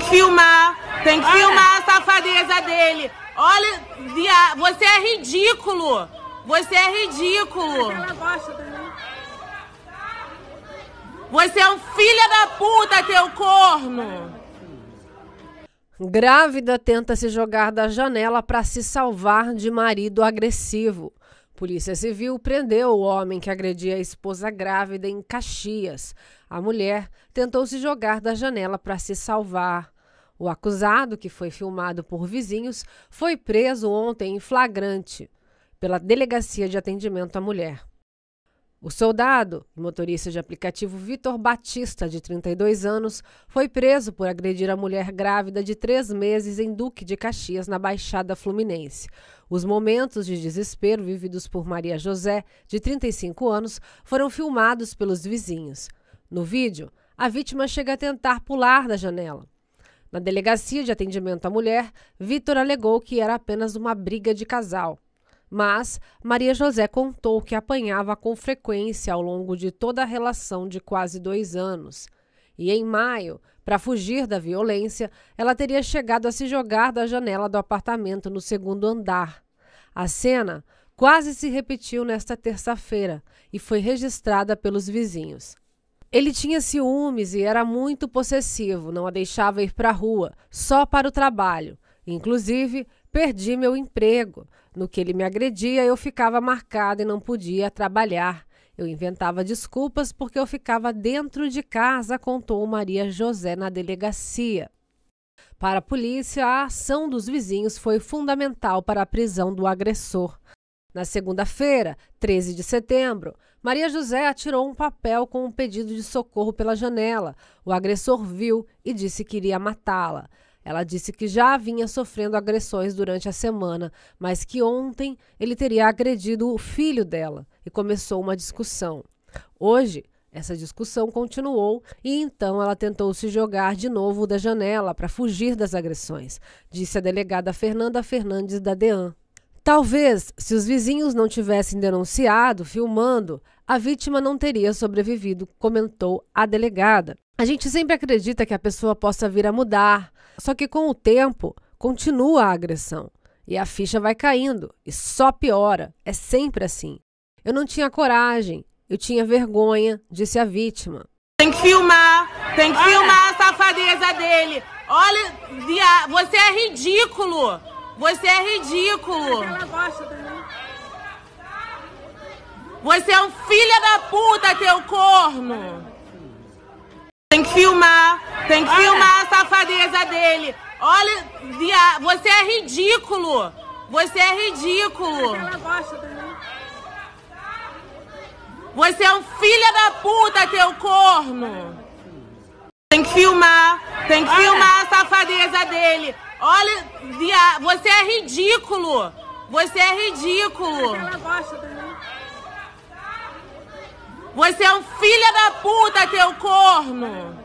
que filmar. Tem que Olha. filmar a safadeza dele. Olha, via... você é ridículo. Você é ridículo. Ela gosta Você é um filho da puta, teu corno. Grávida tenta se jogar da janela para se salvar de marido agressivo. Polícia Civil prendeu o homem que agredia a esposa grávida em Caxias. A mulher tentou se jogar da janela para se salvar. O acusado, que foi filmado por vizinhos, foi preso ontem em flagrante pela Delegacia de Atendimento à Mulher. O soldado, motorista de aplicativo Vitor Batista, de 32 anos, foi preso por agredir a mulher grávida de três meses em Duque de Caxias, na Baixada Fluminense. Os momentos de desespero vividos por Maria José, de 35 anos, foram filmados pelos vizinhos. No vídeo, a vítima chega a tentar pular da janela. Na delegacia de atendimento à mulher, Vitor alegou que era apenas uma briga de casal. Mas Maria José contou que apanhava com frequência ao longo de toda a relação de quase dois anos. E em maio, para fugir da violência, ela teria chegado a se jogar da janela do apartamento no segundo andar. A cena quase se repetiu nesta terça-feira e foi registrada pelos vizinhos. Ele tinha ciúmes e era muito possessivo, não a deixava ir para a rua, só para o trabalho. Inclusive, perdi meu emprego. No que ele me agredia, eu ficava marcada e não podia trabalhar. Eu inventava desculpas porque eu ficava dentro de casa, contou Maria José na delegacia. Para a polícia, a ação dos vizinhos foi fundamental para a prisão do agressor. Na segunda-feira, 13 de setembro, Maria José atirou um papel com um pedido de socorro pela janela. O agressor viu e disse que iria matá-la. Ela disse que já vinha sofrendo agressões durante a semana, mas que ontem ele teria agredido o filho dela e começou uma discussão. Hoje, essa discussão continuou e então ela tentou se jogar de novo da janela para fugir das agressões, disse a delegada Fernanda Fernandes da DEAN. Talvez, se os vizinhos não tivessem denunciado, filmando, a vítima não teria sobrevivido, comentou a delegada. A gente sempre acredita que a pessoa possa vir a mudar, só que com o tempo continua a agressão e a ficha vai caindo e só piora. É sempre assim. Eu não tinha coragem, eu tinha vergonha, disse a vítima. Tem que filmar, tem que filmar a safadeza dele. Olha, você é ridículo. Você é ridículo. Você é um filho da puta, teu corno. Tem que filmar. Tem que filmar a safadeza dele. Olha, você é ridículo. Você é ridículo. Você é um filho da puta, teu corno. Tem que filmar. Tem que filmar a safadeza dele. Olha, via... você é ridículo! Você é ridículo! Você é um filho da puta, teu corno!